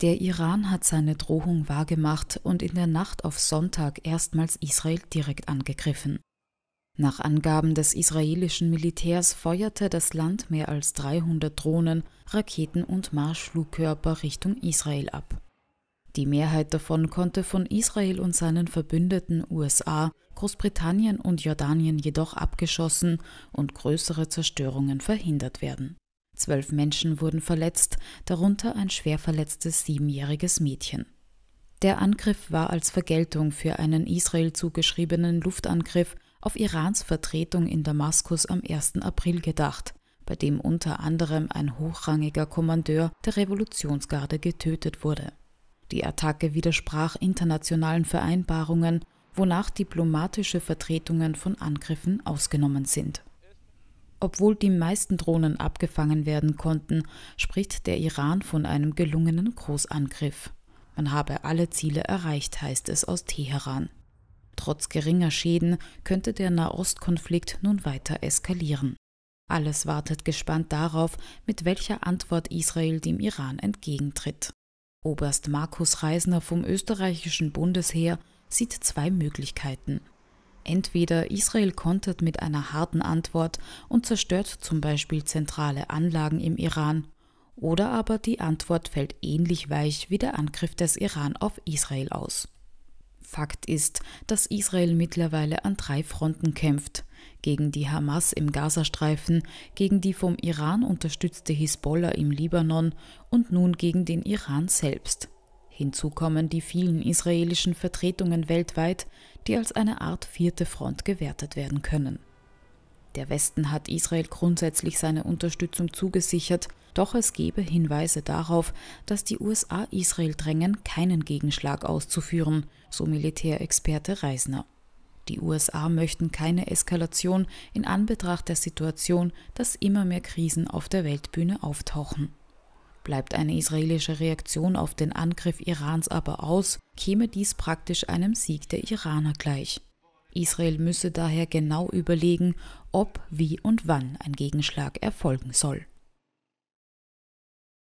Der Iran hat seine Drohung wahrgemacht und in der Nacht auf Sonntag erstmals Israel direkt angegriffen. Nach Angaben des israelischen Militärs feuerte das Land mehr als 300 Drohnen, Raketen und Marschflugkörper Richtung Israel ab. Die Mehrheit davon konnte von Israel und seinen Verbündeten USA, Großbritannien und Jordanien jedoch abgeschossen und größere Zerstörungen verhindert werden. Zwölf Menschen wurden verletzt, darunter ein schwer verletztes siebenjähriges Mädchen. Der Angriff war als Vergeltung für einen Israel zugeschriebenen Luftangriff auf Irans Vertretung in Damaskus am 1. April gedacht, bei dem unter anderem ein hochrangiger Kommandeur der Revolutionsgarde getötet wurde. Die Attacke widersprach internationalen Vereinbarungen, wonach diplomatische Vertretungen von Angriffen ausgenommen sind. Obwohl die meisten Drohnen abgefangen werden konnten, spricht der Iran von einem gelungenen Großangriff. Man habe alle Ziele erreicht, heißt es aus Teheran. Trotz geringer Schäden könnte der Nahostkonflikt nun weiter eskalieren. Alles wartet gespannt darauf, mit welcher Antwort Israel dem Iran entgegentritt. Oberst Markus Reisner vom österreichischen Bundesheer sieht zwei Möglichkeiten. Entweder Israel kontert mit einer harten Antwort und zerstört zum Beispiel zentrale Anlagen im Iran, oder aber die Antwort fällt ähnlich weich wie der Angriff des Iran auf Israel aus. Fakt ist, dass Israel mittlerweile an drei Fronten kämpft. Gegen die Hamas im Gazastreifen, gegen die vom Iran unterstützte Hisbollah im Libanon und nun gegen den Iran selbst. Hinzu kommen die vielen israelischen Vertretungen weltweit, die als eine Art vierte Front gewertet werden können. Der Westen hat Israel grundsätzlich seine Unterstützung zugesichert, doch es gebe Hinweise darauf, dass die USA Israel drängen, keinen Gegenschlag auszuführen, so Militärexperte Reisner. Die USA möchten keine Eskalation in Anbetracht der Situation, dass immer mehr Krisen auf der Weltbühne auftauchen. Bleibt eine israelische Reaktion auf den Angriff Irans aber aus, käme dies praktisch einem Sieg der Iraner gleich. Israel müsse daher genau überlegen, ob, wie und wann ein Gegenschlag erfolgen soll.